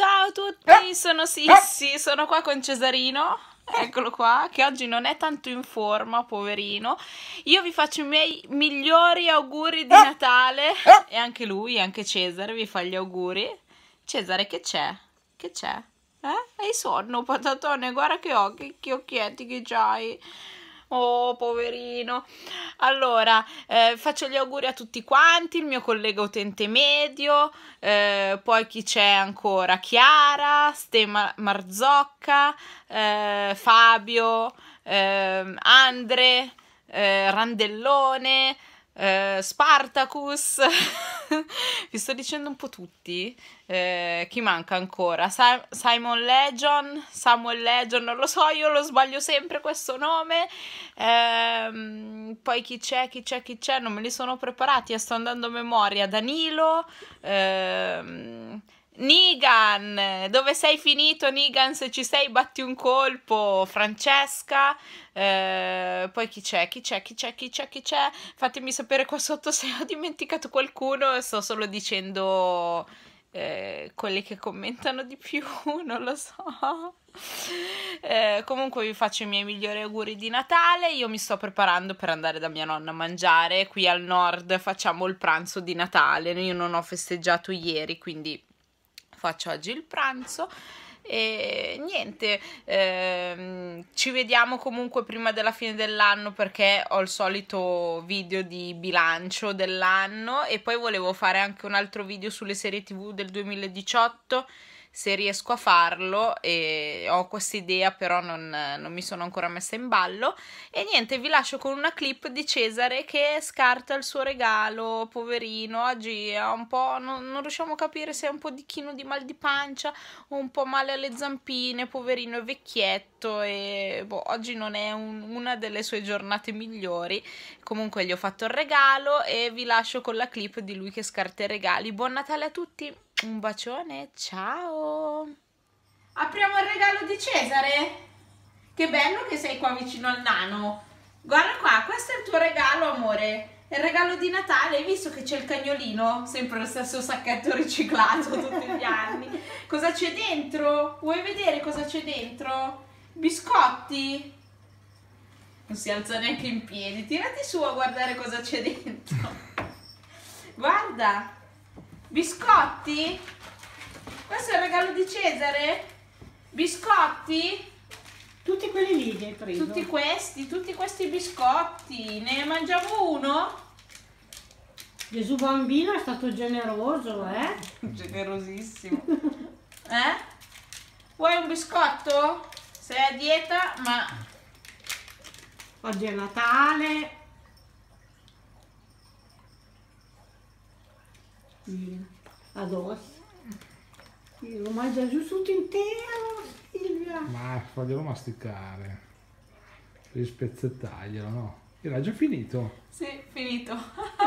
Ciao a tutti, eh, sono eh. Sissi, sono qua con Cesarino. Eh. Eccolo qua, che oggi non è tanto in forma, poverino. Io vi faccio i miei migliori auguri di Natale. E anche lui, anche Cesare, vi fa gli auguri. Cesare, che c'è? Che c'è? Eh? Hai sonno, patatone? Guarda che occhi, che occhietti che c'hai. Oh, poverino. Allora, eh, faccio gli auguri a tutti quanti, il mio collega utente medio, eh, poi chi c'è ancora? Chiara, Stema Marzocca, eh, Fabio, ehm, Andre, eh, Randellone, eh, Spartacus. vi sto dicendo un po' tutti. Eh, chi manca ancora? Sa- Simon Legion, Samuel Legion, non lo so, io lo sbaglio sempre questo nome. Eh, poi chi c'è, chi c'è, chi c'è, non me li sono preparati, eh, sto andando a memoria. Danilo. Ehm Nigan, dove sei finito Nigan? Se ci sei batti un colpo, Francesca, eh, poi chi c'è, chi c'è, chi c'è, chi c'è, chi c'è, fatemi sapere qua sotto se ho dimenticato qualcuno, sto solo dicendo eh, quelli che commentano di più, non lo so. Eh, comunque vi faccio i miei migliori auguri di Natale. Io mi sto preparando per andare da mia nonna a mangiare. Qui al nord facciamo il pranzo di Natale. Io non ho festeggiato ieri, quindi faccio oggi il pranzo e niente ehm, ci vediamo comunque prima della fine dell'anno perché ho il solito video di bilancio dell'anno e poi volevo fare anche un altro video sulle serie tv del 2018 se riesco a farlo e ho questa idea però non, non, mi sono ancora messa in ballo e niente vi lascio con una clip di Cesare che scarta il suo regalo poverino oggi ha un po' non, non riusciamo a capire se è un po' di chino di mal di pancia o un po' male alle zampine poverino è vecchietto e boh, oggi non è un, una delle sue giornate migliori comunque gli ho fatto il regalo e vi lascio con la clip di lui che scarta i regali buon Natale a tutti un bacione, ciao! Apriamo il regalo di Cesare? Che bello che sei qua vicino al nano! Guarda qua, questo è il tuo regalo, amore! È il regalo di Natale, hai visto che c'è il cagnolino? Sempre lo stesso sacchetto riciclato tutti gli anni. Cosa c'è dentro? Vuoi vedere cosa c'è dentro? Biscotti? Non si alza neanche in piedi. Tirati su a guardare cosa c'è dentro. Guarda, Biscotti? Questo è il regalo di Cesare? Biscotti? Tutti quelli lì li hai preso. Tutti questi, tutti questi biscotti. Ne mangiamo uno? Gesù bambino è stato generoso, eh? Generosissimo. eh? Vuoi un biscotto? Sei a dieta, ma... Oggi è Natale. stamattina, ad Ostia. Io l'ho tutto intero, Silvia. Ma faglielo masticare. Rispezzettaglielo, no? Era già finito? Sì, finito.